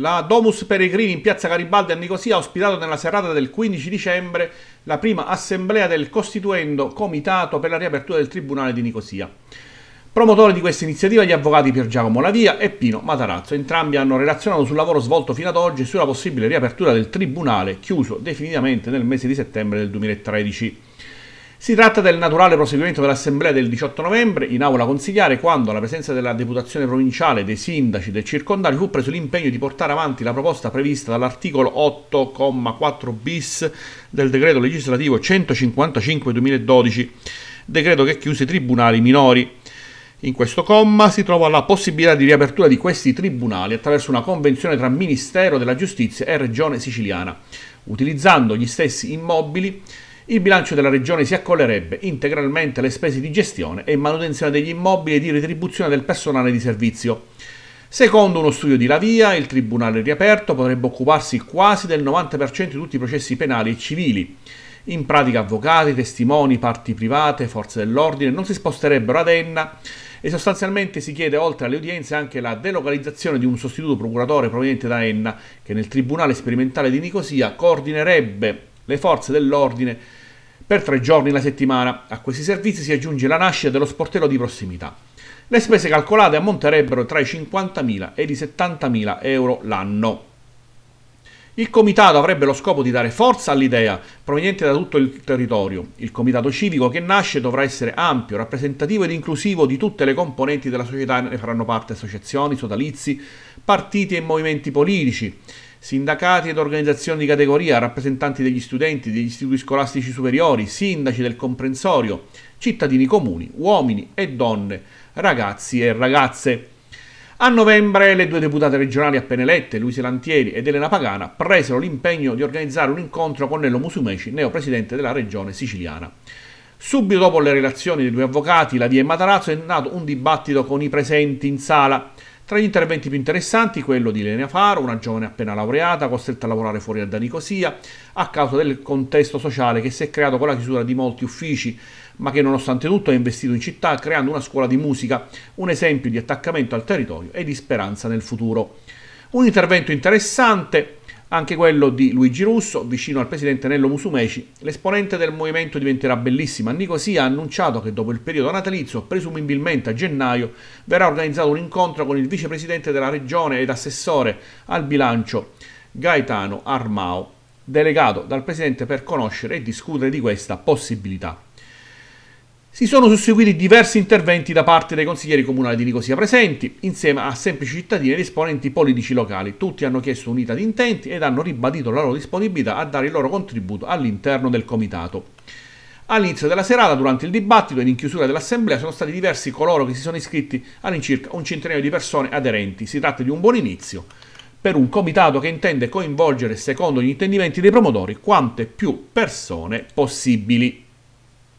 La Domus Peregrini in piazza Garibaldi a Nicosia ha ospitato nella serata del 15 dicembre la prima assemblea del Costituendo Comitato per la riapertura del Tribunale di Nicosia. Promotore di questa iniziativa gli avvocati Pier Giacomo Lavia e Pino Matarazzo. Entrambi hanno relazionato sul lavoro svolto fino ad oggi e sulla possibile riapertura del Tribunale, chiuso definitivamente nel mese di settembre del 2013. Si tratta del naturale proseguimento dell'assemblea del 18 novembre in aula consigliare quando alla presenza della deputazione provinciale dei sindaci del circondario fu preso l'impegno di portare avanti la proposta prevista dall'articolo 8,4 bis del decreto legislativo 155-2012, decreto che chiuse i tribunali minori. In questo comma si trova la possibilità di riapertura di questi tribunali attraverso una convenzione tra Ministero della Giustizia e Regione Siciliana, utilizzando gli stessi immobili il bilancio della Regione si accollerebbe integralmente le spese di gestione e manutenzione degli immobili e di retribuzione del personale di servizio. Secondo uno studio di La Via, il Tribunale riaperto potrebbe occuparsi quasi del 90% di tutti i processi penali e civili. In pratica avvocati, testimoni, parti private, forze dell'ordine non si sposterebbero ad Enna e sostanzialmente si chiede oltre alle udienze anche la delocalizzazione di un sostituto procuratore proveniente da Enna che nel Tribunale sperimentale di Nicosia coordinerebbe le forze dell'ordine per tre giorni la settimana. A questi servizi si aggiunge la nascita dello sportello di prossimità. Le spese calcolate ammonterebbero tra i 50.000 e i 70.000 euro l'anno. Il comitato avrebbe lo scopo di dare forza all'idea proveniente da tutto il territorio. Il comitato civico che nasce dovrà essere ampio, rappresentativo ed inclusivo di tutte le componenti della società, ne faranno parte associazioni, sodalizi, partiti e movimenti politici sindacati ed organizzazioni di categoria, rappresentanti degli studenti, degli istituti scolastici superiori, sindaci del comprensorio, cittadini comuni, uomini e donne, ragazzi e ragazze. A novembre le due deputate regionali appena elette, Luisa Lantieri ed Elena Pagana, presero l'impegno di organizzare un incontro con Nello Musumeci, neopresidente della regione siciliana. Subito dopo le relazioni dei due avvocati, la via e Matarazzo, è nato un dibattito con i presenti in sala. Tra gli interventi più interessanti quello di Elena Faro, una giovane appena laureata, costretta a lavorare fuori da Nicosia, a causa del contesto sociale che si è creato con la chiusura di molti uffici, ma che nonostante tutto ha investito in città creando una scuola di musica, un esempio di attaccamento al territorio e di speranza nel futuro. Un intervento interessante anche quello di Luigi Russo, vicino al presidente Nello Musumeci, l'esponente del movimento diventerà bellissima. Nicosia ha annunciato che dopo il periodo natalizio, presumibilmente a gennaio, verrà organizzato un incontro con il vicepresidente della regione ed assessore al bilancio Gaetano Armao, delegato dal presidente per conoscere e discutere di questa possibilità. Si sono susseguiti diversi interventi da parte dei consiglieri comunali di Nicosia presenti, insieme a semplici cittadini ed esponenti politici locali. Tutti hanno chiesto unità di intenti ed hanno ribadito la loro disponibilità a dare il loro contributo all'interno del comitato. All'inizio della serata, durante il dibattito ed in chiusura dell'assemblea, sono stati diversi coloro che si sono iscritti all'incirca un centinaio di persone aderenti. Si tratta di un buon inizio per un comitato che intende coinvolgere, secondo gli intendimenti dei promotori, quante più persone possibili.